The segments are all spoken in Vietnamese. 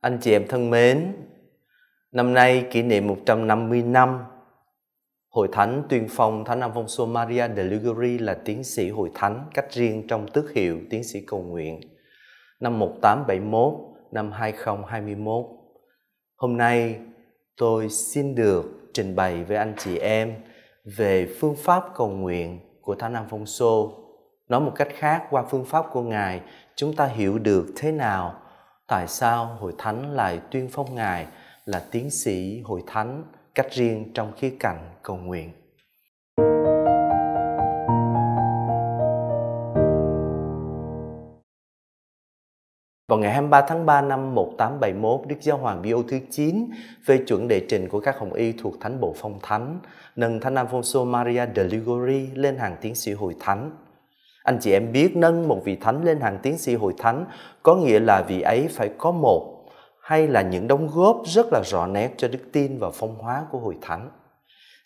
Anh chị em thân mến, năm nay kỷ niệm 150 năm Hội Thánh tuyên phong Thánh Alfonso Maria de Liguri là tiến sĩ Hội Thánh cách riêng trong tước hiệu tiến sĩ cầu nguyện năm 1871, năm 2021. Hôm nay tôi xin được trình bày với anh chị em về phương pháp cầu nguyện của Thánh nam phong xô Nói một cách khác, qua phương pháp của Ngài, chúng ta hiểu được thế nào, tại sao Hội Thánh lại tuyên phong Ngài là tiến sĩ Hội Thánh cách riêng trong khía cạnh cầu nguyện. Vào ngày 23 tháng 3 năm 1871, Đức Giáo Hoàng bio thứ 9 phê chuẩn đệ trình của các hồng y thuộc Thánh Bộ Phong Thánh, nâng Thánh Alfonso Maria de Ligori lên hàng tiến sĩ hội thánh. Anh chị em biết nâng một vị thánh lên hàng tiến sĩ hội thánh có nghĩa là vị ấy phải có một hay là những đóng góp rất là rõ nét cho đức tin và phong hóa của hội thánh.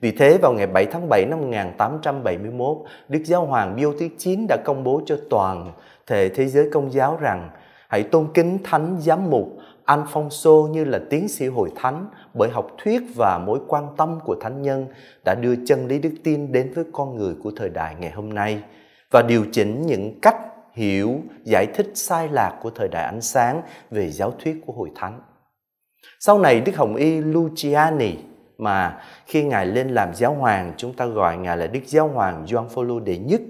Vì thế vào ngày 7 tháng 7 năm 1871, Đức Giáo Hoàng bio thứ 9 đã công bố cho toàn thể thế giới công giáo rằng Hãy tôn kính Thánh Giám mục Alfonso như là tiến sĩ hội thánh bởi học thuyết và mối quan tâm của thánh nhân đã đưa chân lý đức tin đến với con người của thời đại ngày hôm nay và điều chỉnh những cách hiểu, giải thích sai lạc của thời đại ánh sáng về giáo thuyết của hội thánh. Sau này Đức Hồng Y Luciani mà khi ngài lên làm giáo hoàng chúng ta gọi ngài là Đức Giáo hoàng Gioan Phaolô đệ nhất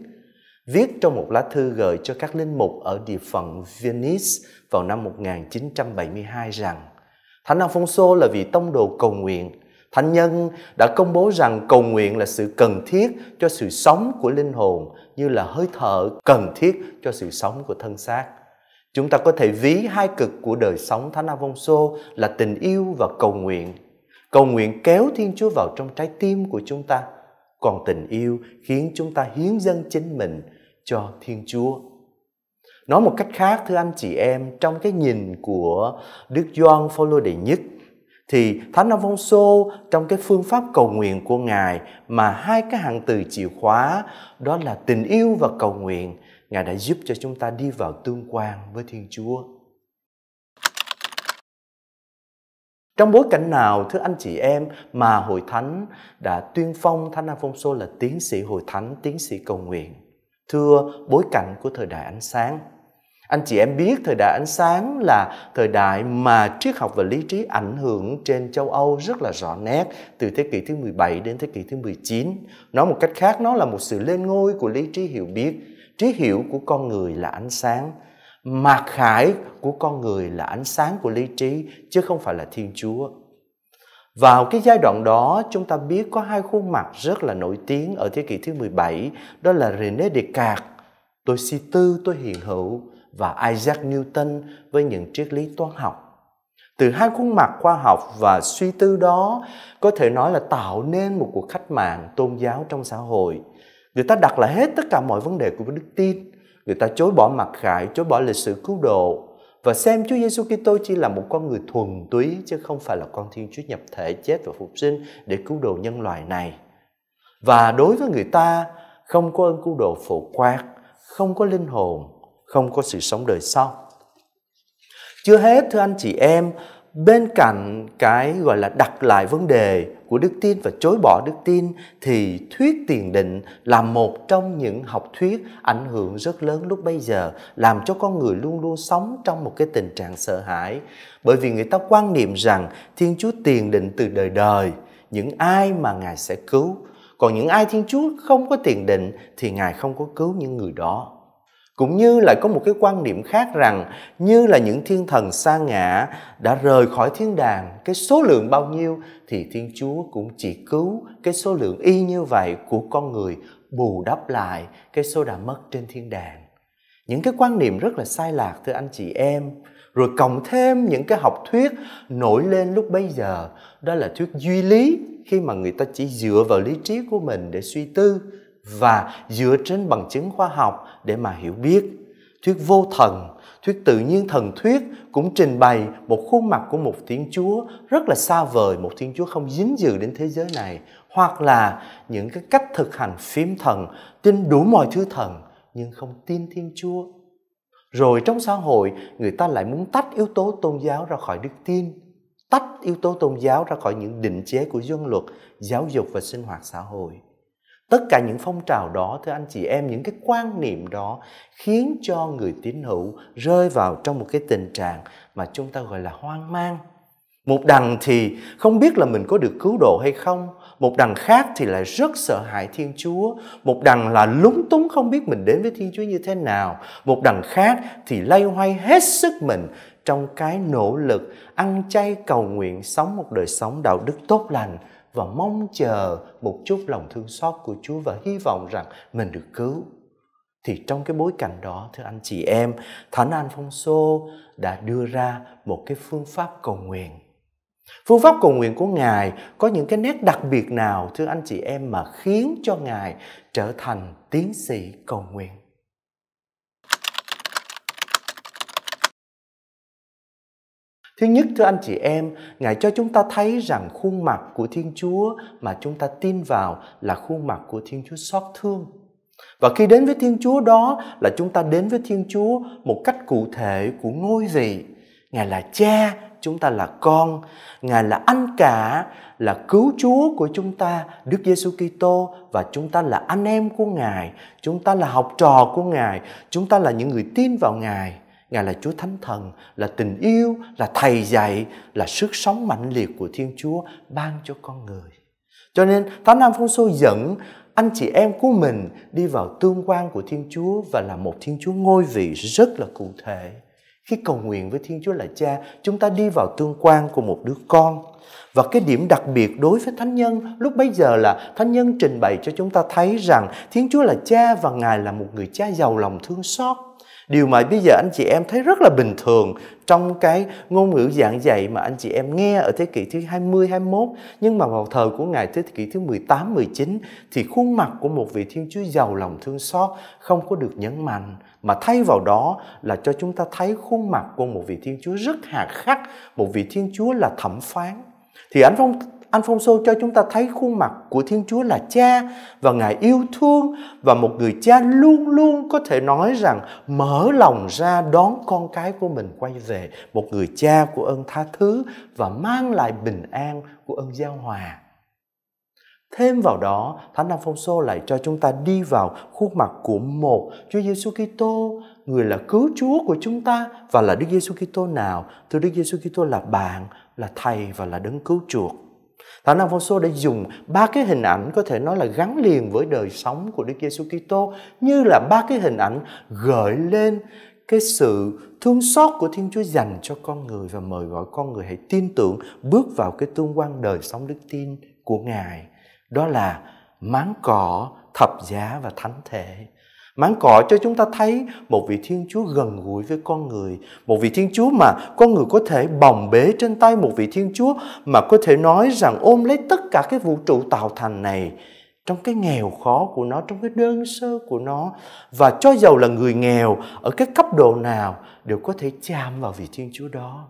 viết trong một lá thư gửi cho các linh mục ở địa phận Venice vào năm 1972 rằng Thánh Alfonso là vị tông đồ cầu nguyện. Thánh nhân đã công bố rằng cầu nguyện là sự cần thiết cho sự sống của linh hồn như là hơi thở cần thiết cho sự sống của thân xác. Chúng ta có thể ví hai cực của đời sống Thánh Alfonso là tình yêu và cầu nguyện. Cầu nguyện kéo Thiên Chúa vào trong trái tim của chúng ta, còn tình yêu khiến chúng ta hiến dâng chính mình cho Thiên Chúa. Nói một cách khác thưa anh chị em, trong cái nhìn của Đức Gioan Phaolô đệ nhất thì Thánh Phong Alfonso trong cái phương pháp cầu nguyện của Ngài mà hai cái hạng từ chìa khóa đó là tình yêu và cầu nguyện, Ngài đã giúp cho chúng ta đi vào tương quan với Thiên Chúa. Trong bối cảnh nào thưa anh chị em mà hội thánh đã tuyên phong Thánh Phong Alfonso là tiến sĩ hội thánh, tiến sĩ cầu nguyện? thưa bối cảnh của thời đại ánh sáng anh chị em biết thời đại ánh sáng là thời đại mà triết học và lý trí ảnh hưởng trên châu Âu rất là rõ nét từ thế kỷ thứ 17 đến thế kỷ thứ 19. Nói một cách khác, nó là một sự lên ngôi của lý trí hiểu biết. Trí hiểu của con người là ánh sáng. Mạc khải của con người là ánh sáng của lý trí, chứ không phải là Thiên Chúa. Vào cái giai đoạn đó, chúng ta biết có hai khuôn mặt rất là nổi tiếng ở thế kỷ thứ 17, đó là René Descartes, tôi suy si tư, tôi hiện hữu, và Isaac Newton với những triết lý toán học. Từ hai khuôn mặt khoa học và suy tư đó có thể nói là tạo nên một cuộc cách mạng tôn giáo trong xã hội. Người ta đặt lại hết tất cả mọi vấn đề của đức tin, người ta chối bỏ mặc khải, chối bỏ lịch sử cứu độ, và xem Chúa Giêsu Kitô chỉ là một con người thuần túy chứ không phải là con Thiên Chúa nhập thể chết và phục sinh để cứu độ nhân loại này. Và đối với người ta không có ơn cứu độ phổ quát, không có linh hồn, không có sự sống đời sau. Chưa hết thưa anh chị em, bên cạnh cái gọi là đặt lại vấn đề của đức tin và chối bỏ đức tin thì thuyết tiền định là một trong những học thuyết ảnh hưởng rất lớn lúc bây giờ làm cho con người luôn luôn sống trong một cái tình trạng sợ hãi bởi vì người ta quan niệm rằng thiên chúa tiền định từ đời đời những ai mà ngài sẽ cứu còn những ai thiên chúa không có tiền định thì ngài không có cứu những người đó cũng như lại có một cái quan niệm khác rằng như là những thiên thần xa ngã đã rời khỏi thiên đàng cái số lượng bao nhiêu thì thiên chúa cũng chỉ cứu cái số lượng y như vậy của con người bù đắp lại cái số đã mất trên thiên đàng những cái quan niệm rất là sai lạc thưa anh chị em rồi cộng thêm những cái học thuyết nổi lên lúc bây giờ đó là thuyết duy lý khi mà người ta chỉ dựa vào lý trí của mình để suy tư và dựa trên bằng chứng khoa học để mà hiểu biết. Thuyết vô thần, thuyết tự nhiên thần thuyết cũng trình bày một khuôn mặt của một Thiên Chúa rất là xa vời, một Thiên Chúa không dính dự đến thế giới này, hoặc là những cái cách thực hành phím thần, tin đủ mọi thứ thần nhưng không tin Thiên Chúa. Rồi trong xã hội, người ta lại muốn tách yếu tố tôn giáo ra khỏi đức tin, tách yếu tố tôn giáo ra khỏi những định chế của dân luật, giáo dục và sinh hoạt xã hội tất cả những phong trào đó thưa anh chị em những cái quan niệm đó khiến cho người tín hữu rơi vào trong một cái tình trạng mà chúng ta gọi là hoang mang một đằng thì không biết là mình có được cứu độ hay không một đằng khác thì lại rất sợ hãi thiên chúa một đằng là lúng túng không biết mình đến với thiên chúa như thế nào một đằng khác thì lay hoay hết sức mình trong cái nỗ lực ăn chay cầu nguyện sống một đời sống đạo đức tốt lành và mong chờ một chút lòng thương xót của Chúa và hy vọng rằng mình được cứu. Thì trong cái bối cảnh đó, thưa anh chị em, Thánh An Phong Alfonso đã đưa ra một cái phương pháp cầu nguyện. Phương pháp cầu nguyện của Ngài có những cái nét đặc biệt nào thưa anh chị em mà khiến cho Ngài trở thành tiến sĩ cầu nguyện? Thứ nhất thưa anh chị em, Ngài cho chúng ta thấy rằng khuôn mặt của Thiên Chúa mà chúng ta tin vào là khuôn mặt của Thiên Chúa xót thương. Và khi đến với Thiên Chúa đó là chúng ta đến với Thiên Chúa một cách cụ thể của ngôi vị. Ngài là cha, chúng ta là con, Ngài là anh cả, là cứu Chúa của chúng ta, Đức Giêsu Kitô và chúng ta là anh em của Ngài, chúng ta là học trò của Ngài, chúng ta là những người tin vào Ngài Ngài là Chúa Thánh Thần, là tình yêu, là thầy dạy, là sức sống mạnh liệt của Thiên Chúa ban cho con người. Cho nên Thánh Nam Phong Xô dẫn anh chị em của mình đi vào tương quan của Thiên Chúa và là một Thiên Chúa ngôi vị rất là cụ thể. Khi cầu nguyện với Thiên Chúa là Cha, chúng ta đi vào tương quan của một đứa con. Và cái điểm đặc biệt đối với Thánh Nhân lúc bấy giờ là Thánh Nhân trình bày cho chúng ta thấy rằng Thiên Chúa là Cha và Ngài là một người cha giàu lòng thương xót điều mà bây giờ anh chị em thấy rất là bình thường trong cái ngôn ngữ giảng dạy mà anh chị em nghe ở thế kỷ thứ 20 21 nhưng mà vào thời của ngài thế kỷ thứ 18 19 thì khuôn mặt của một vị Thiên Chúa giàu lòng thương xót không có được nhấn mạnh mà thay vào đó là cho chúng ta thấy khuôn mặt của một vị Thiên Chúa rất hà khắc, một vị Thiên Chúa là thẩm phán. Thì anh Phong Alfonso cho chúng ta thấy khuôn mặt của Thiên Chúa là cha và Ngài yêu thương và một người cha luôn luôn có thể nói rằng mở lòng ra đón con cái của mình quay về, một người cha của ơn tha thứ và mang lại bình an của ơn giao hòa. Thêm vào đó, Thánh Alfonso lại cho chúng ta đi vào khuôn mặt của một Chúa Giêsu Kitô, người là cứu Chúa của chúng ta và là Đức Giêsu Kitô nào? Thưa Đức Giêsu Kitô là bạn, là thầy và là đấng cứu chuộc. Thánh Alfonso đã dùng ba cái hình ảnh có thể nói là gắn liền với đời sống của Đức Giêsu Kitô như là ba cái hình ảnh gợi lên cái sự thương xót của Thiên Chúa dành cho con người và mời gọi con người hãy tin tưởng bước vào cái tương quan đời sống đức tin của Ngài. Đó là máng cỏ, thập giá và thánh thể. Máng cỏ cho chúng ta thấy một vị Thiên Chúa gần gũi với con người, một vị Thiên Chúa mà con người có thể bồng bế trên tay, một vị Thiên Chúa mà có thể nói rằng ôm lấy tất cả cái vũ trụ tạo thành này trong cái nghèo khó của nó, trong cái đơn sơ của nó và cho dầu là người nghèo ở cái cấp độ nào đều có thể chạm vào vị Thiên Chúa đó.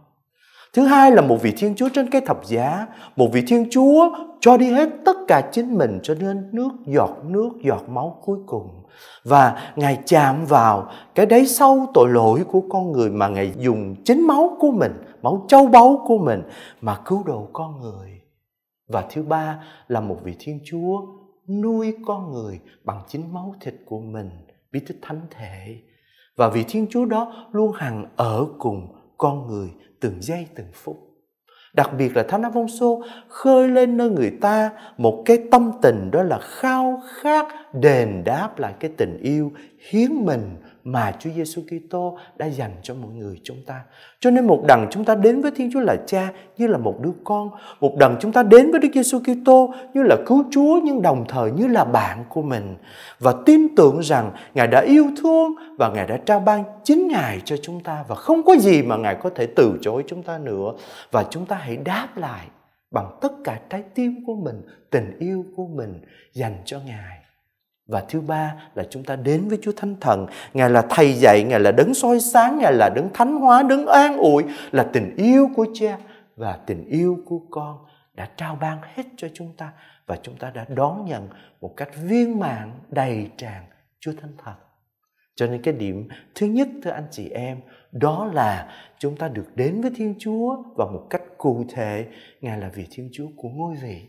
Thứ hai là một vị Thiên Chúa trên cái thập giá, một vị Thiên Chúa cho đi hết tất cả chính mình cho nên nước giọt nước giọt máu cuối cùng. Và Ngài chạm vào cái đáy sâu tội lỗi của con người mà Ngài dùng chính máu của mình, máu châu báu của mình mà cứu độ con người. Và thứ ba là một vị Thiên Chúa nuôi con người bằng chính máu thịt của mình, bí tích thánh thể. Và vị Thiên Chúa đó luôn hằng ở cùng con người từng giây từng phút. Đặc biệt là Thánh Afonso khơi lên nơi người ta một cái tâm tình đó là khao khát đền đáp lại cái tình yêu hiến mình mà Chúa Giêsu Kitô đã dành cho mỗi người chúng ta. Cho nên một đằng chúng ta đến với Thiên Chúa là Cha như là một đứa con, một đằng chúng ta đến với Đức Giêsu Kitô như là cứu Chúa nhưng đồng thời như là bạn của mình và tin tưởng rằng Ngài đã yêu thương và Ngài đã trao ban chính Ngài cho chúng ta và không có gì mà Ngài có thể từ chối chúng ta nữa và chúng ta hãy đáp lại bằng tất cả trái tim của mình, tình yêu của mình dành cho Ngài. Và thứ ba là chúng ta đến với Chúa Thánh Thần. Ngài là thầy dạy, Ngài là đấng soi sáng, Ngài là đấng thánh hóa, đấng an ủi, là tình yêu của cha và tình yêu của con đã trao ban hết cho chúng ta và chúng ta đã đón nhận một cách viên mãn đầy tràn Chúa Thánh Thần. Cho nên cái điểm thứ nhất thưa anh chị em đó là chúng ta được đến với Thiên Chúa và một cách cụ thể, Ngài là vị Thiên Chúa của ngôi vị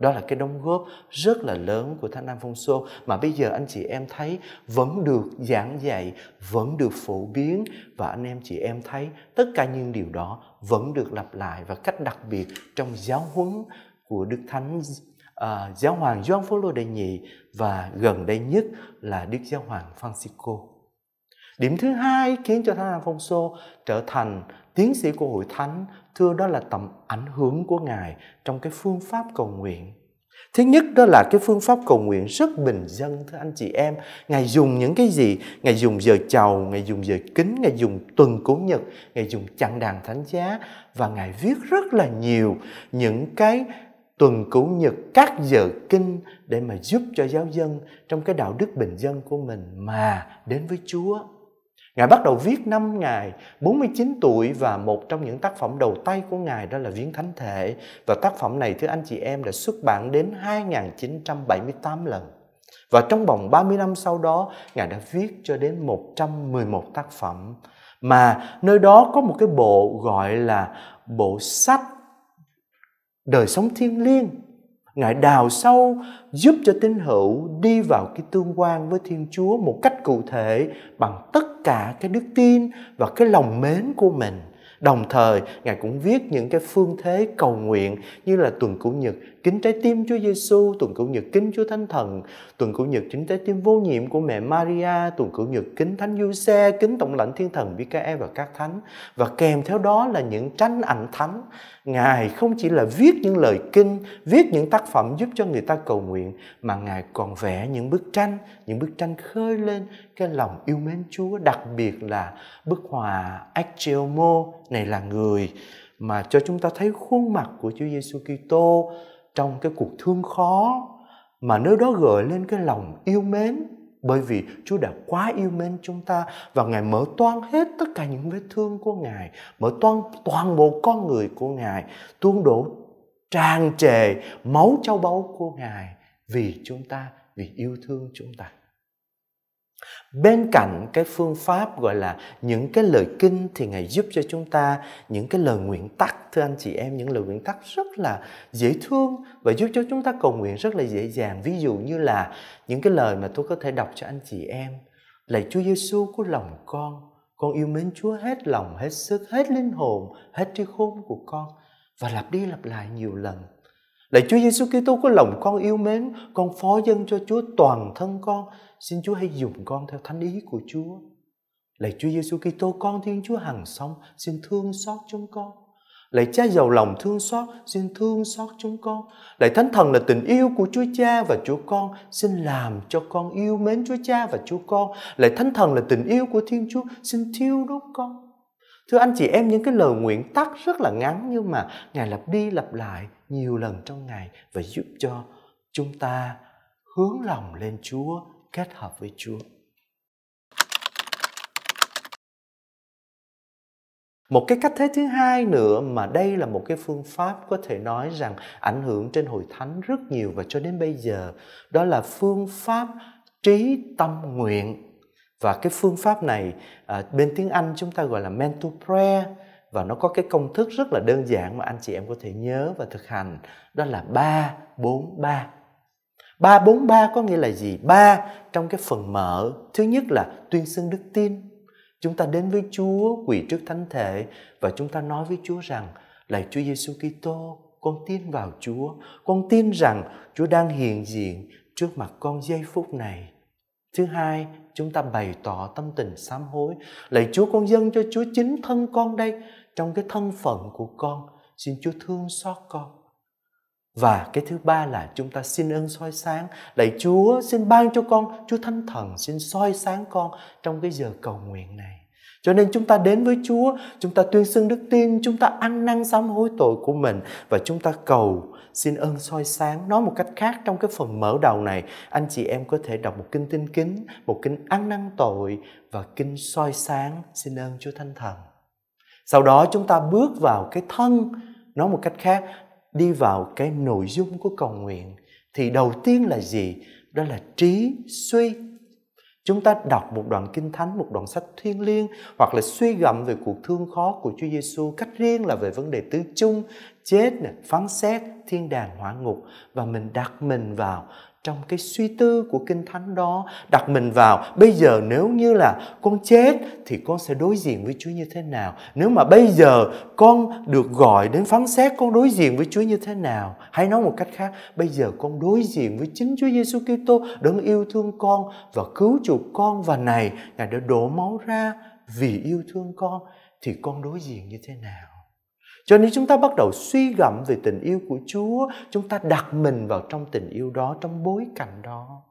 đó là cái đóng góp rất là lớn của Thánh Nam Phong Sô mà bây giờ anh chị em thấy vẫn được giảng dạy, vẫn được phổ biến và anh em chị em thấy tất cả những điều đó vẫn được lặp lại và cách đặc biệt trong giáo huấn của Đức Thánh à, Giáo hoàng Gioan Phaolô đệ nhị và gần đây nhất là Đức Giáo hoàng Francisco. Điểm thứ hai khiến cho Thánh Nam Phong Sô trở thành tiến sĩ của hội thánh thưa đó là tầm ảnh hưởng của ngài trong cái phương pháp cầu nguyện thứ nhất đó là cái phương pháp cầu nguyện rất bình dân thưa anh chị em ngài dùng những cái gì ngài dùng giờ chầu ngài dùng giờ kính ngài dùng tuần cố nhật ngài dùng chặn đàn thánh giá và ngài viết rất là nhiều những cái tuần cũ nhật các giờ kinh để mà giúp cho giáo dân trong cái đạo đức bình dân của mình mà đến với Chúa Ngài bắt đầu viết năm Ngài, 49 tuổi và một trong những tác phẩm đầu tay của Ngài đó là Viếng Thánh Thể. Và tác phẩm này thưa anh chị em đã xuất bản đến 2978 lần. Và trong vòng 30 năm sau đó, Ngài đã viết cho đến 111 tác phẩm. Mà nơi đó có một cái bộ gọi là bộ sách đời sống thiêng liêng Ngài đào sâu giúp cho tín hữu đi vào cái tương quan với Thiên Chúa một cách cụ thể bằng tất cả cái đức tin và cái lòng mến của mình đồng thời ngài cũng viết những cái phương thế cầu nguyện như là tuần chủ nhật kính trái tim Chúa Giêsu, tuần cửu nhật kính Chúa Thánh Thần, tuần cửu nhật kính trái tim vô nhiệm của mẹ Maria, tuần cửu nhật kính Thánh Giuse, kính tổng lãnh thiên thần Michael và các thánh và kèm theo đó là những tranh ảnh thánh. Ngài không chỉ là viết những lời kinh, viết những tác phẩm giúp cho người ta cầu nguyện mà Ngài còn vẽ những bức tranh, những bức tranh khơi lên cái lòng yêu mến Chúa, đặc biệt là bức hòa Ecceomo này là người mà cho chúng ta thấy khuôn mặt của Chúa Giêsu Kitô trong cái cuộc thương khó mà nơi đó gợi lên cái lòng yêu mến bởi vì Chúa đã quá yêu mến chúng ta và Ngài mở toan hết tất cả những vết thương của Ngài, mở toan toàn bộ con người của Ngài, tuôn đổ tràn trề máu châu báu của Ngài vì chúng ta, vì yêu thương chúng ta bên cạnh cái phương pháp gọi là những cái lời kinh thì ngài giúp cho chúng ta những cái lời nguyện tắc thưa anh chị em những lời nguyện tắc rất là dễ thương và giúp cho chúng ta cầu nguyện rất là dễ dàng ví dụ như là những cái lời mà tôi có thể đọc cho anh chị em lạy Chúa Giêsu của lòng con con yêu mến Chúa hết lòng hết sức hết linh hồn hết trí khôn của con và lặp đi lặp lại nhiều lần Lạy Chúa Giêsu Kitô có lòng con yêu mến, con phó dâng cho Chúa toàn thân con xin Chúa hãy dùng con theo thánh ý của Chúa. Lạy Chúa Giêsu Kitô con Thiên Chúa hằng sống, xin thương xót chúng con. Lạy Cha giàu lòng thương xót, xin thương xót chúng con. Lạy Thánh Thần là tình yêu của Chúa Cha và Chúa Con, xin làm cho con yêu mến Chúa Cha và Chúa Con. Lạy Thánh Thần là tình yêu của Thiên Chúa, xin thiêu đốt con. Thưa anh chị em, những cái lời nguyện tắt rất là ngắn nhưng mà Ngài lặp đi lặp lại nhiều lần trong ngày và giúp cho chúng ta hướng lòng lên Chúa kết hợp với Chúa. Một cái cách thế thứ hai nữa mà đây là một cái phương pháp có thể nói rằng ảnh hưởng trên hội thánh rất nhiều và cho đến bây giờ đó là phương pháp trí tâm nguyện và cái phương pháp này à, bên tiếng Anh chúng ta gọi là mental prayer và nó có cái công thức rất là đơn giản mà anh chị em có thể nhớ và thực hành đó là 3 4 3 343 có nghĩa là gì? Ba trong cái phần mở. Thứ nhất là tuyên xưng đức tin. Chúng ta đến với Chúa, quỳ trước thánh thể và chúng ta nói với Chúa rằng lạy Chúa Giêsu Kitô, con tin vào Chúa, con tin rằng Chúa đang hiện diện trước mặt con giây phút này. Thứ hai, chúng ta bày tỏ tâm tình sám hối. Lạy Chúa con dâng cho Chúa chính thân con đây, trong cái thân phận của con. Xin Chúa thương xót con và cái thứ ba là chúng ta xin ơn soi sáng lạy chúa xin ban cho con chúa thánh thần xin soi sáng con trong cái giờ cầu nguyện này cho nên chúng ta đến với Chúa, chúng ta tuyên xưng đức tin, chúng ta ăn năn sám hối tội của mình và chúng ta cầu xin ơn soi sáng. Nói một cách khác trong cái phần mở đầu này, anh chị em có thể đọc một kinh tinh kính, một kinh ăn năn tội và kinh soi sáng xin ơn Chúa Thánh Thần. Sau đó chúng ta bước vào cái thân, nói một cách khác đi vào cái nội dung của cầu nguyện thì đầu tiên là gì? Đó là trí suy. Chúng ta đọc một đoạn kinh thánh, một đoạn sách thiêng liêng hoặc là suy gẫm về cuộc thương khó của Chúa Giêsu cách riêng là về vấn đề tứ chung, chết, phán xét, thiên đàng, hỏa ngục và mình đặt mình vào trong cái suy tư của kinh thánh đó đặt mình vào bây giờ nếu như là con chết thì con sẽ đối diện với chúa như thế nào nếu mà bây giờ con được gọi đến phán xét con đối diện với chúa như thế nào hay nói một cách khác bây giờ con đối diện với chính chúa giêsu kitô đấng yêu thương con và cứu chuộc con và này ngài đã đổ máu ra vì yêu thương con thì con đối diện như thế nào cho nên chúng ta bắt đầu suy gẫm về tình yêu của Chúa, chúng ta đặt mình vào trong tình yêu đó, trong bối cảnh đó.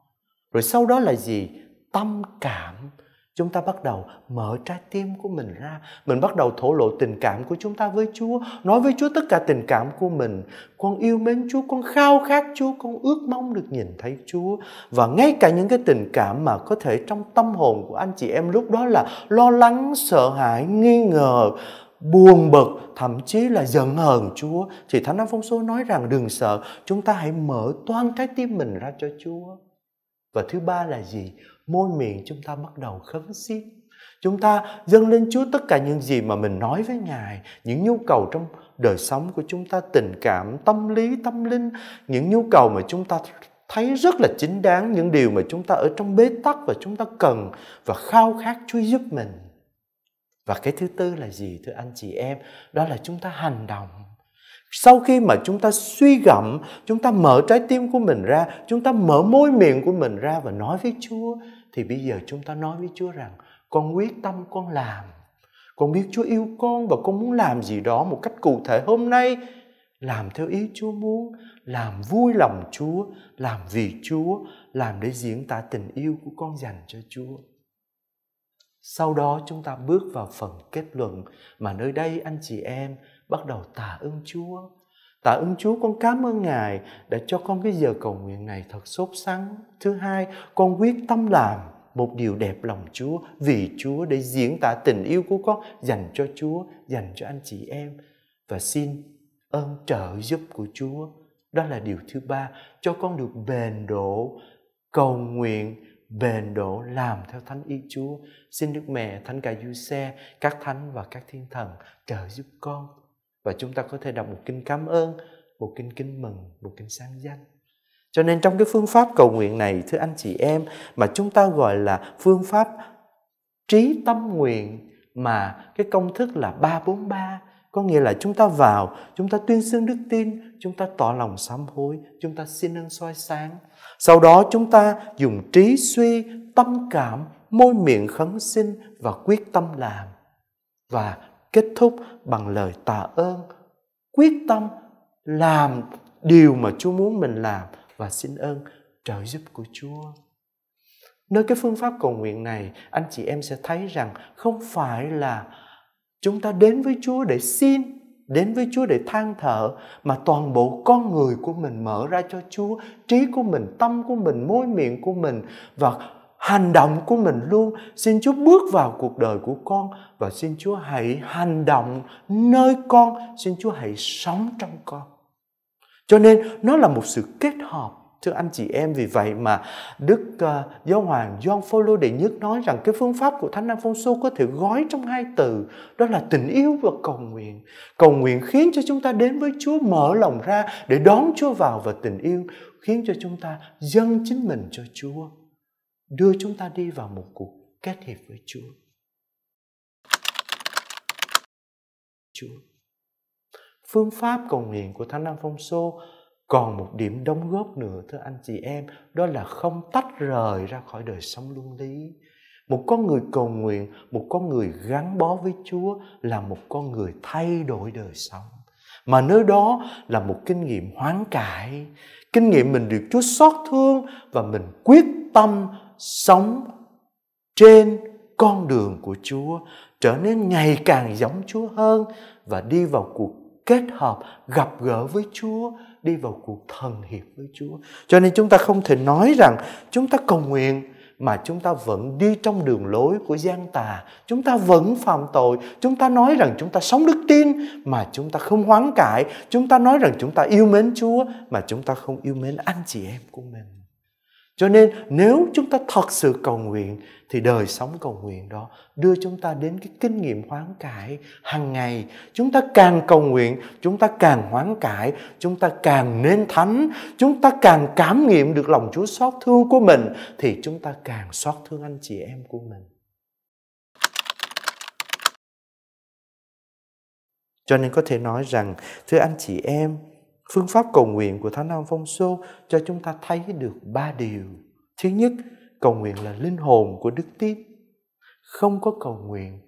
Rồi sau đó là gì? Tâm cảm. Chúng ta bắt đầu mở trái tim của mình ra, mình bắt đầu thổ lộ tình cảm của chúng ta với Chúa, nói với Chúa tất cả tình cảm của mình. Con yêu mến Chúa, con khao khát Chúa, con ước mong được nhìn thấy Chúa. Và ngay cả những cái tình cảm mà có thể trong tâm hồn của anh chị em lúc đó là lo lắng, sợ hãi, nghi ngờ, buồn bực thậm chí là giận hờn Chúa thì Thánh Áp Phong Số nói rằng đừng sợ chúng ta hãy mở toan trái tim mình ra cho Chúa và thứ ba là gì môi miệng chúng ta bắt đầu khấn xin, chúng ta dâng lên Chúa tất cả những gì mà mình nói với Ngài những nhu cầu trong đời sống của chúng ta tình cảm tâm lý tâm linh những nhu cầu mà chúng ta thấy rất là chính đáng những điều mà chúng ta ở trong bế tắc và chúng ta cần và khao khát Chúa giúp mình và cái thứ tư là gì thưa anh chị em đó là chúng ta hành động sau khi mà chúng ta suy gẫm chúng ta mở trái tim của mình ra chúng ta mở môi miệng của mình ra và nói với chúa thì bây giờ chúng ta nói với chúa rằng con quyết tâm con làm con biết chúa yêu con và con muốn làm gì đó một cách cụ thể hôm nay làm theo ý chúa muốn làm vui lòng chúa làm vì chúa làm để diễn tả tình yêu của con dành cho chúa sau đó chúng ta bước vào phần kết luận mà nơi đây anh chị em bắt đầu tạ ơn Chúa. Tạ ơn Chúa con cảm ơn Ngài đã cho con cái giờ cầu nguyện này thật sốt sắng. Thứ hai, con quyết tâm làm một điều đẹp lòng Chúa vì Chúa để diễn tả tình yêu của con dành cho Chúa, dành cho anh chị em và xin ơn trợ giúp của Chúa. Đó là điều thứ ba, cho con được bền độ cầu nguyện bền đổ làm theo thánh ý Chúa. Xin Đức Mẹ, Thánh Cả Du Xe, các thánh và các thiên thần trợ giúp con. Và chúng ta có thể đọc một kinh cảm ơn, một kinh kính mừng, một kinh sáng danh. Cho nên trong cái phương pháp cầu nguyện này, thưa anh chị em, mà chúng ta gọi là phương pháp trí tâm nguyện mà cái công thức là 343 có nghĩa là chúng ta vào, chúng ta tuyên xương đức tin, chúng ta tỏ lòng sám hối, chúng ta xin ơn soi sáng. Sau đó chúng ta dùng trí suy, tâm cảm, môi miệng khấn xin và quyết tâm làm. Và kết thúc bằng lời tạ ơn, quyết tâm làm điều mà Chúa muốn mình làm và xin ơn trợ giúp của Chúa. Nơi cái phương pháp cầu nguyện này, anh chị em sẽ thấy rằng không phải là Chúng ta đến với Chúa để xin, đến với Chúa để than thở mà toàn bộ con người của mình mở ra cho Chúa, trí của mình, tâm của mình, môi miệng của mình và hành động của mình luôn. Xin Chúa bước vào cuộc đời của con và xin Chúa hãy hành động nơi con, xin Chúa hãy sống trong con. Cho nên nó là một sự kết hợp Thưa anh chị em, vì vậy mà Đức uh, Giáo hoàng John Paul đệ nhất nói rằng cái phương pháp của Thánh Alfonso có thể gói trong hai từ, đó là tình yêu và cầu nguyện. Cầu nguyện khiến cho chúng ta đến với Chúa mở lòng ra để đón Chúa vào và tình yêu khiến cho chúng ta dâng chính mình cho Chúa, đưa chúng ta đi vào một cuộc kết hiệp với Chúa. Chúa. Phương pháp cầu nguyện của Thánh nam phong Alfonso còn một điểm đóng góp nữa thưa anh chị em đó là không tách rời ra khỏi đời sống luân lý một con người cầu nguyện một con người gắn bó với chúa là một con người thay đổi đời sống mà nơi đó là một kinh nghiệm hoán cải kinh nghiệm mình được chúa xót thương và mình quyết tâm sống trên con đường của chúa trở nên ngày càng giống chúa hơn và đi vào cuộc kết hợp gặp gỡ với Chúa đi vào cuộc thần hiệp với Chúa. Cho nên chúng ta không thể nói rằng chúng ta cầu nguyện mà chúng ta vẫn đi trong đường lối của gian tà, chúng ta vẫn phạm tội, chúng ta nói rằng chúng ta sống đức tin mà chúng ta không hoán cải, chúng ta nói rằng chúng ta yêu mến Chúa mà chúng ta không yêu mến anh chị em của mình. Cho nên nếu chúng ta thật sự cầu nguyện thì đời sống cầu nguyện đó đưa chúng ta đến cái kinh nghiệm hoán cải hàng ngày. Chúng ta càng cầu nguyện, chúng ta càng hoán cải, chúng ta càng nên thánh, chúng ta càng cảm nghiệm được lòng Chúa xót thương của mình thì chúng ta càng xót thương anh chị em của mình. Cho nên có thể nói rằng thưa anh chị em, Phương pháp cầu nguyện của Thánh phong xô cho chúng ta thấy được ba điều. Thứ nhất, cầu nguyện là linh hồn của đức tin. Không có cầu nguyện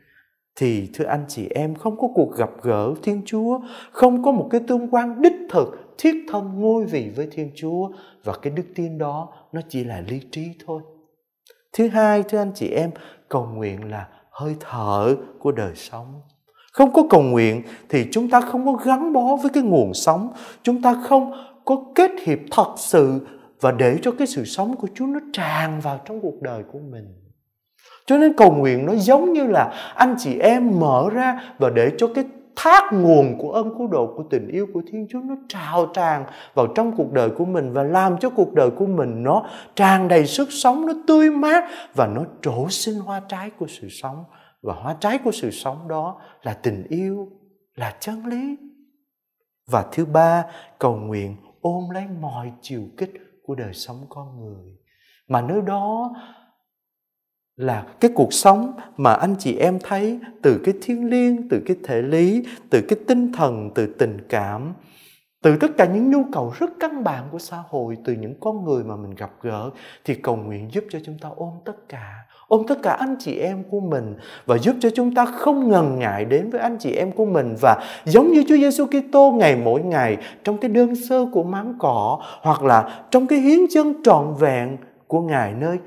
thì thưa anh chị em không có cuộc gặp gỡ Thiên Chúa, không có một cái tương quan đích thực, thiết thân ngôi vị với Thiên Chúa và cái đức tin đó nó chỉ là lý trí thôi. Thứ hai, thưa anh chị em, cầu nguyện là hơi thở của đời sống không có cầu nguyện thì chúng ta không có gắn bó với cái nguồn sống chúng ta không có kết hiệp thật sự và để cho cái sự sống của Chúa nó tràn vào trong cuộc đời của mình cho nên cầu nguyện nó giống như là anh chị em mở ra và để cho cái thác nguồn của ân cứu độ của tình yêu của Thiên Chúa nó trào tràn vào trong cuộc đời của mình và làm cho cuộc đời của mình nó tràn đầy sức sống, nó tươi mát và nó trổ sinh hoa trái của sự sống và hóa trái của sự sống đó là tình yêu là chân lý và thứ ba cầu nguyện ôm lấy mọi chiều kích của đời sống con người mà nơi đó là cái cuộc sống mà anh chị em thấy từ cái thiên liêng từ cái thể lý từ cái tinh thần từ tình cảm từ tất cả những nhu cầu rất căn bản của xã hội từ những con người mà mình gặp gỡ thì cầu nguyện giúp cho chúng ta ôm tất cả ôm tất cả anh chị em của mình và giúp cho chúng ta không ngần ngại đến với anh chị em của mình và giống như Chúa Giêsu Kitô ngày mỗi ngày trong cái đơn sơ của máng cỏ hoặc là trong cái hiến chân trọn vẹn của Ngài nơi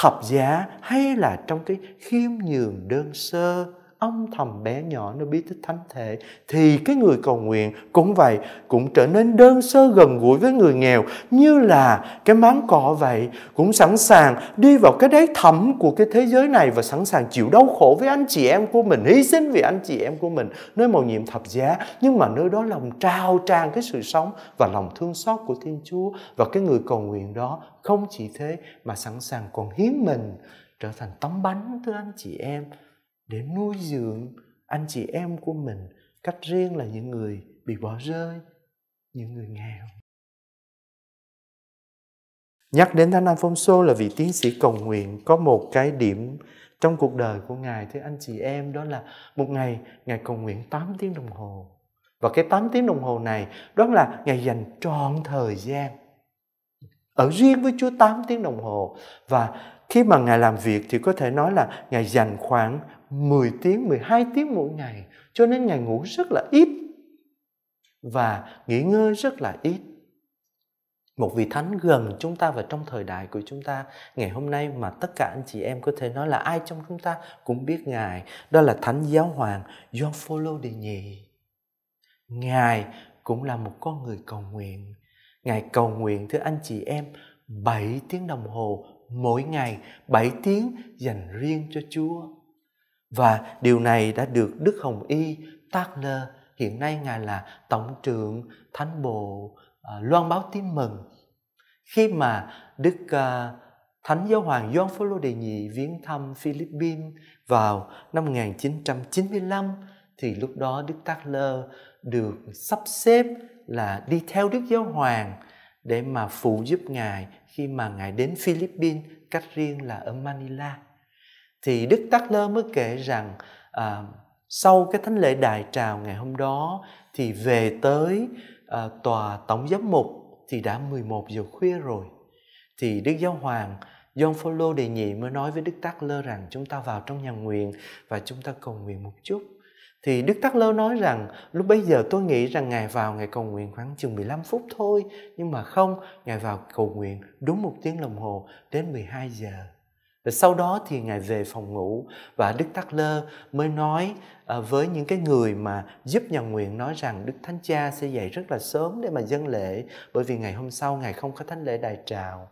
thập giá hay là trong cái khiêm nhường đơn sơ âm thầm bé nhỏ nó biết tích thánh thể thì cái người cầu nguyện cũng vậy cũng trở nên đơn sơ gần gũi với người nghèo như là cái máng cỏ vậy cũng sẵn sàng đi vào cái đáy thẳm của cái thế giới này và sẵn sàng chịu đau khổ với anh chị em của mình hy sinh vì anh chị em của mình nơi màu nhiệm thập giá nhưng mà nơi đó lòng trao tràn cái sự sống và lòng thương xót của Thiên Chúa và cái người cầu nguyện đó không chỉ thế mà sẵn sàng còn hiến mình trở thành tấm bánh thưa anh chị em để nuôi dưỡng anh chị em của mình cách riêng là những người bị bỏ rơi những người nghèo nhắc đến thánh alfonso là vị tiến sĩ cầu nguyện có một cái điểm trong cuộc đời của ngài thưa anh chị em đó là một ngày ngài cầu nguyện 8 tiếng đồng hồ và cái 8 tiếng đồng hồ này đó là ngài dành trọn thời gian ở riêng với Chúa 8 tiếng đồng hồ và khi mà ngài làm việc thì có thể nói là ngài dành khoảng 10 tiếng, 12 tiếng mỗi ngày cho nên Ngài ngủ rất là ít và nghỉ ngơi rất là ít. Một vị thánh gần chúng ta và trong thời đại của chúng ta ngày hôm nay mà tất cả anh chị em có thể nói là ai trong chúng ta cũng biết Ngài. Đó là Thánh Giáo Hoàng John Paul Đệ Nhị. Ngài cũng là một con người cầu nguyện. Ngài cầu nguyện thưa anh chị em 7 tiếng đồng hồ mỗi ngày 7 tiếng dành riêng cho Chúa. Và điều này đã được Đức Hồng Y Tagler, hiện nay Ngài là Tổng trưởng Thánh Bộ à, loan báo tin mừng. Khi mà Đức à, Thánh Giáo Hoàng John phaolô Đệ Nhị viếng thăm Philippines vào năm 1995 thì lúc đó Đức Tagler được sắp xếp là đi theo Đức Giáo Hoàng để mà phụ giúp Ngài khi mà Ngài đến Philippines cách riêng là ở Manila thì Đức Tắc Lơ mới kể rằng à, sau cái thánh lễ đại trào ngày hôm đó thì về tới à, tòa tổng giám mục thì đã 11 giờ khuya rồi. Thì Đức Giáo Hoàng John Paul đề nhị mới nói với Đức Tắc Lơ rằng chúng ta vào trong nhà nguyện và chúng ta cầu nguyện một chút. Thì Đức Tắc Lơ nói rằng lúc bấy giờ tôi nghĩ rằng Ngài vào Ngài cầu nguyện khoảng chừng 15 phút thôi. Nhưng mà không, Ngài vào cầu nguyện đúng một tiếng đồng hồ đến 12 giờ sau đó thì Ngài về phòng ngủ và Đức Tắc Lơ mới nói à, với những cái người mà giúp nhà nguyện nói rằng Đức Thánh Cha sẽ dậy rất là sớm để mà dân lễ bởi vì ngày hôm sau Ngài không có thánh lễ đại trào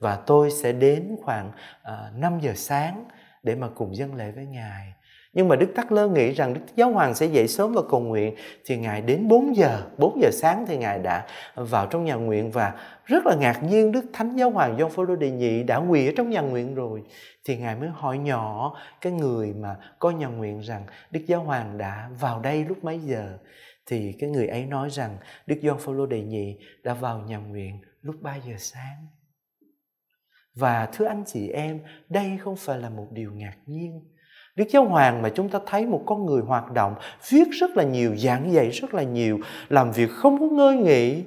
và tôi sẽ đến khoảng à, 5 giờ sáng để mà cùng dân lễ với Ngài nhưng mà Đức Tắc Lơ nghĩ rằng Đức Giáo Hoàng sẽ dậy sớm và cầu nguyện thì Ngài đến 4 giờ, 4 giờ sáng thì Ngài đã vào trong nhà nguyện và rất là ngạc nhiên Đức Thánh Giáo Hoàng John phaolô Đệ Nhị đã quỳ ở trong nhà nguyện rồi thì Ngài mới hỏi nhỏ cái người mà có nhà nguyện rằng Đức Giáo Hoàng đã vào đây lúc mấy giờ thì cái người ấy nói rằng Đức John phaolô Đệ Nhị đã vào nhà nguyện lúc 3 giờ sáng. Và thưa anh chị em, đây không phải là một điều ngạc nhiên Đức Giáo Hoàng mà chúng ta thấy một con người hoạt động, viết rất là nhiều, giảng dạy rất là nhiều, làm việc không có ngơi nghỉ.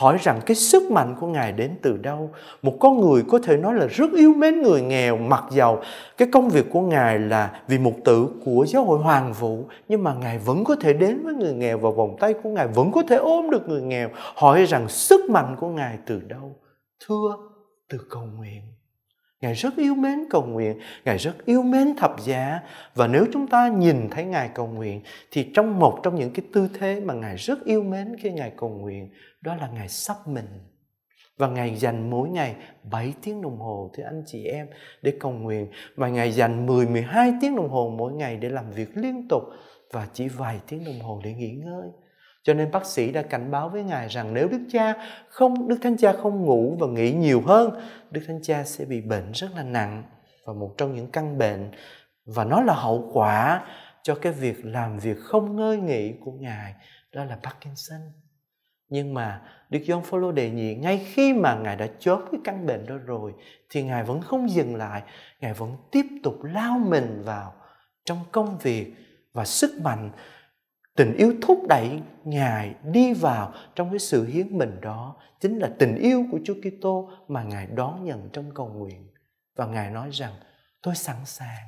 Hỏi rằng cái sức mạnh của Ngài đến từ đâu? Một con người có thể nói là rất yêu mến người nghèo, mặc dầu cái công việc của Ngài là vì mục tử của giáo hội hoàng vụ, nhưng mà Ngài vẫn có thể đến với người nghèo và vòng tay của Ngài vẫn có thể ôm được người nghèo. Hỏi rằng sức mạnh của Ngài từ đâu? Thưa, từ cầu nguyện Ngài rất yêu mến cầu nguyện, Ngài rất yêu mến thập giá và nếu chúng ta nhìn thấy Ngài cầu nguyện thì trong một trong những cái tư thế mà Ngài rất yêu mến khi Ngài cầu nguyện đó là Ngài sắp mình. Và Ngài dành mỗi ngày 7 tiếng đồng hồ thưa anh chị em để cầu nguyện và Ngài dành 10 12 tiếng đồng hồ mỗi ngày để làm việc liên tục và chỉ vài tiếng đồng hồ để nghỉ ngơi. Cho nên bác sĩ đã cảnh báo với ngài rằng nếu Đức Cha không Đức Thánh Cha không ngủ và nghỉ nhiều hơn, Đức Thánh Cha sẽ bị bệnh rất là nặng và một trong những căn bệnh và nó là hậu quả cho cái việc làm việc không ngơi nghỉ của ngài đó là Parkinson. Nhưng mà Đức John Phaolô đề nghị ngay khi mà Ngài đã chốt cái căn bệnh đó rồi thì Ngài vẫn không dừng lại, Ngài vẫn tiếp tục lao mình vào trong công việc và sức mạnh tình yêu thúc đẩy ngài đi vào trong cái sự hiến mình đó chính là tình yêu của Chúa Kitô mà ngài đón nhận trong cầu nguyện và ngài nói rằng tôi sẵn sàng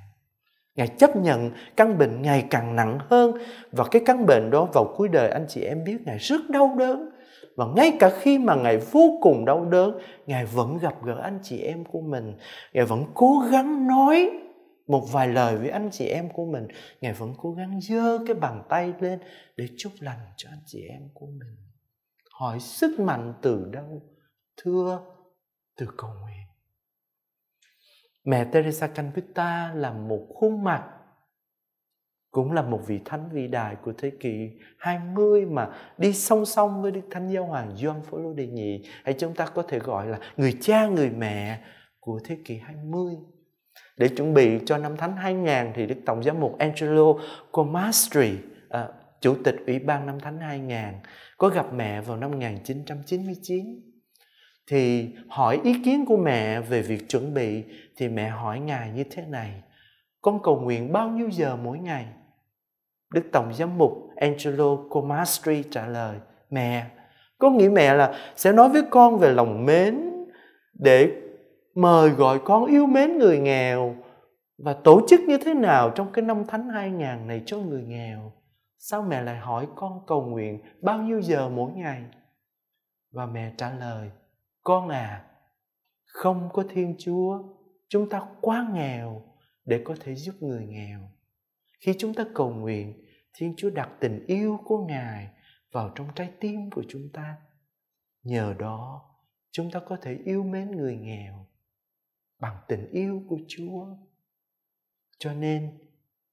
Ngài chấp nhận căn bệnh ngày càng nặng hơn và cái căn bệnh đó vào cuối đời anh chị em biết Ngài rất đau đớn. Và ngay cả khi mà Ngài vô cùng đau đớn, Ngài vẫn gặp gỡ anh chị em của mình. Ngài vẫn cố gắng nói một vài lời với anh chị em của mình ngài vẫn cố gắng giơ cái bàn tay lên để chúc lành cho anh chị em của mình hỏi sức mạnh từ đâu thưa từ cầu nguyện mẹ teresa canvita là một khuôn mặt cũng là một vị thánh vĩ đại của thế kỷ 20 mà đi song song với Đức Thánh Giáo Hoàng Gioan Phaolô đệ nhị hay chúng ta có thể gọi là người cha người mẹ của thế kỷ 20 để chuẩn bị cho năm thánh 2000 thì Đức Tổng giám mục Angelo Comastri à, Chủ tịch Ủy ban năm thánh 2000 có gặp mẹ vào năm 1999 thì hỏi ý kiến của mẹ về việc chuẩn bị thì mẹ hỏi ngài như thế này con cầu nguyện bao nhiêu giờ mỗi ngày đức tổng giám mục angelo comastri trả lời mẹ có nghĩa mẹ là sẽ nói với con về lòng mến để mời gọi con yêu mến người nghèo và tổ chức như thế nào trong cái năm thánh 2000 này cho người nghèo? Sao mẹ lại hỏi con cầu nguyện bao nhiêu giờ mỗi ngày? Và mẹ trả lời, con à, không có Thiên Chúa, chúng ta quá nghèo để có thể giúp người nghèo. Khi chúng ta cầu nguyện, Thiên Chúa đặt tình yêu của Ngài vào trong trái tim của chúng ta. Nhờ đó, chúng ta có thể yêu mến người nghèo bằng tình yêu của chúa cho nên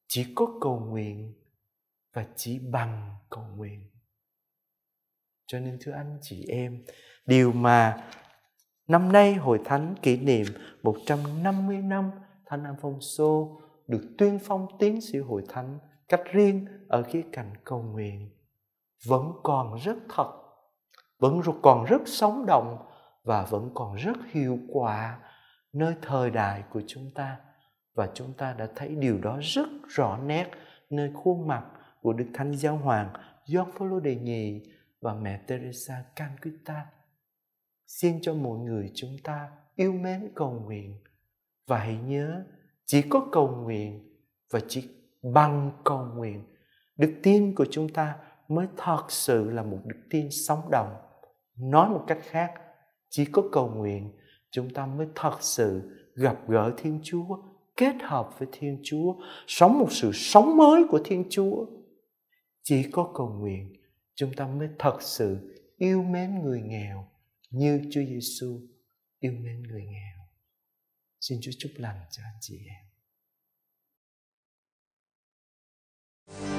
chỉ có cầu nguyện và chỉ bằng cầu nguyện cho nên thưa anh chị em điều mà năm nay hội thánh kỷ niệm 150 năm thánh Alfonso được tuyên phong tiến sĩ hội thánh cách riêng ở khía cạnh cầu nguyện vẫn còn rất thật vẫn còn rất sống động và vẫn còn rất hiệu quả nơi thời đại của chúng ta và chúng ta đã thấy điều đó rất rõ nét nơi khuôn mặt của Đức Thánh Giáo Hoàng Gioan Phaolô đề nhì và mẹ Teresa Canquita. Xin cho mọi người chúng ta yêu mến cầu nguyện và hãy nhớ chỉ có cầu nguyện và chỉ bằng cầu nguyện đức tin của chúng ta mới thật sự là một đức tin sống động nói một cách khác chỉ có cầu nguyện chúng ta mới thật sự gặp gỡ Thiên Chúa, kết hợp với Thiên Chúa, sống một sự sống mới của Thiên Chúa. Chỉ có cầu nguyện, chúng ta mới thật sự yêu mến người nghèo như Chúa Giêsu yêu mến người nghèo. Xin Chúa chúc lành cho anh chị em. thank you